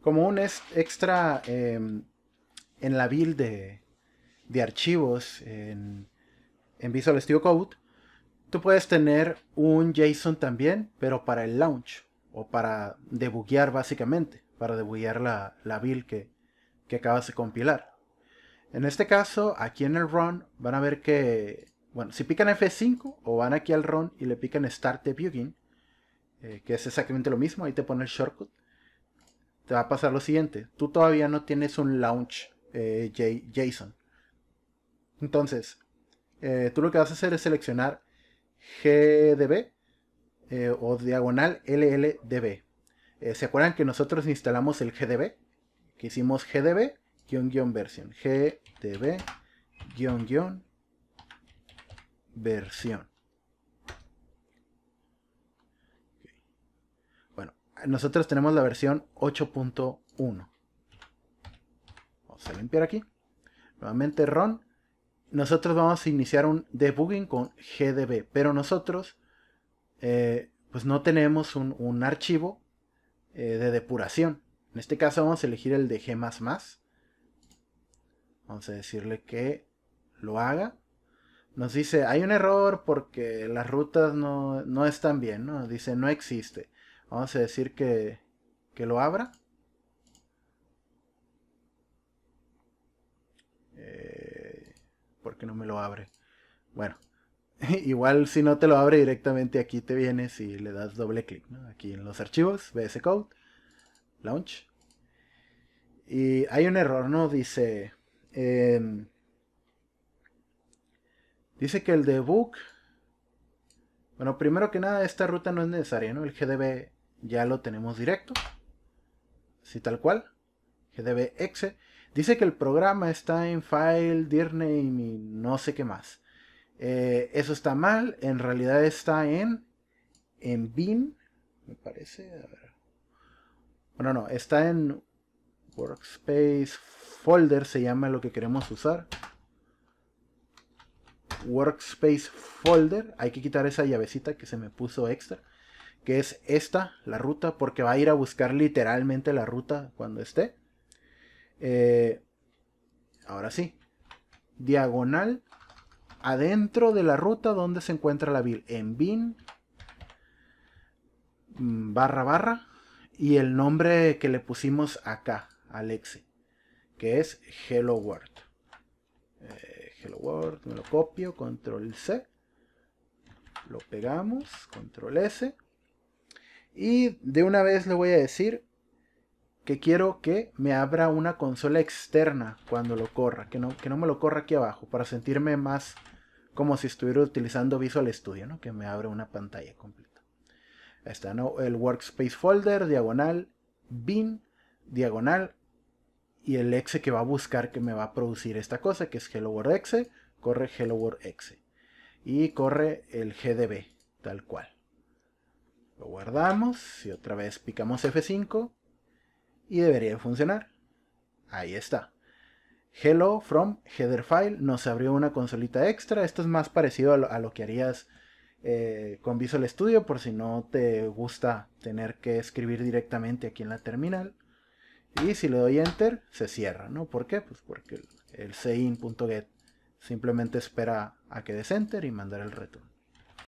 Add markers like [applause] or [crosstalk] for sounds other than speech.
como un extra em, en la build de, archivos en, Visual Studio Code, tú puedes tener un JSON también, pero para el launch o para debuguear básicamente, para debuguear la, build que, acabas de compilar. En este caso, aquí en el run van a ver que, bueno, si pican F5 o van aquí al run y le pican Start Debugging, eh, que es exactamente lo mismo, ahí te pone el shortcut te va a pasar lo siguiente. Tú todavía no tienes un launch eh, JSON. Entonces, eh, tú lo que vas a hacer es seleccionar GDB eh, o diagonal LLDB. ¿Se acuerdan que nosotros instalamos el GDB? Que hicimos GDB-version. gdb versión. nosotros tenemos la versión 8.1. Vamos a limpiar aquí. Nuevamente run. Nosotros vamos a iniciar un debugging con GDB, pero nosotros eh, pues no tenemos un, archivo eh, de depuración. En este caso vamos a elegir el de G++. Vamos a decirle que lo haga. Nos dice, hay un error porque las rutas no, están bien, ¿no? Dice, no existe. Vamos a decir que, lo abra. Eh, porque no me lo abre? Bueno, [laughs] igual si no te lo abre directamente aquí te vienes y le das doble clic. Aquí en los archivos, BS Code, Launch. Y hay un error, ¿no? Dice... Em, dice que el debug... Bueno, primero que nada, esta ruta no es necesaria, ¿no? El GDB ya lo tenemos directo. Así tal cual. GDB Dice que el programa está en file, dir name y no sé qué más. Eh, eso está mal. En realidad está en, en bin. Me parece. Bueno, no. Está en workspace folder. Se llama lo que queremos usar. Workspace folder. Hay que quitar esa llavecita que se me puso extra que es esta, la ruta, porque va a ir a buscar literalmente la ruta cuando esté. Eh, ahora sí, diagonal adentro de la ruta donde se encuentra la vil en bin mm, barra barra y el nombre que le pusimos acá Alexi que es hello world eh, hello world me lo copio control c lo pegamos control s y de una vez le voy a decir que quiero que me abra una consola externa cuando lo corra, que no, que no me lo corra aquí abajo, para sentirme más como si estuviera utilizando Visual Studio, que me abra una pantalla completa. Ahí está, ¿no? El Workspace Folder, diagonal, bin, diagonal, y el exe que va a buscar que me va a producir esta cosa, que es Hello World exe, corre Hello World exe, y corre el GDB, tal cual. Lo guardamos y otra vez picamos F5 y debería funcionar. Ahí está. Hello from header file nos abrió una consolita extra. Esto es más parecido a lo, que harías eh, con Visual Studio por si no te gusta tener que escribir directamente aquí en la terminal. Y si le doy enter, se cierra, ¿no? ¿Por qué? Pues porque el, cin.get simplemente espera a que des enter y mandar el retorno.